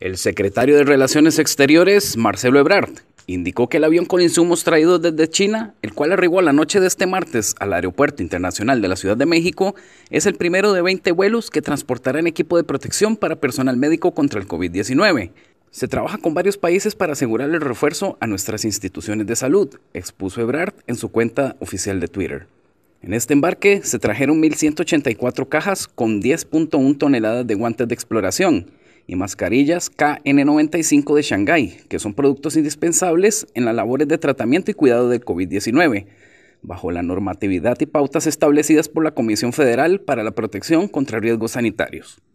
El secretario de Relaciones Exteriores, Marcelo Ebrard, indicó que el avión con insumos traídos desde China, el cual arribó la noche de este martes al Aeropuerto Internacional de la Ciudad de México, es el primero de 20 vuelos que transportarán equipo de protección para personal médico contra el COVID-19. Se trabaja con varios países para asegurar el refuerzo a nuestras instituciones de salud, expuso Ebrard en su cuenta oficial de Twitter. En este embarque se trajeron 1.184 cajas con 10.1 toneladas de guantes de exploración, y mascarillas KN95 de Shanghái, que son productos indispensables en las labores de tratamiento y cuidado del COVID-19, bajo la normatividad y pautas establecidas por la Comisión Federal para la Protección contra Riesgos Sanitarios.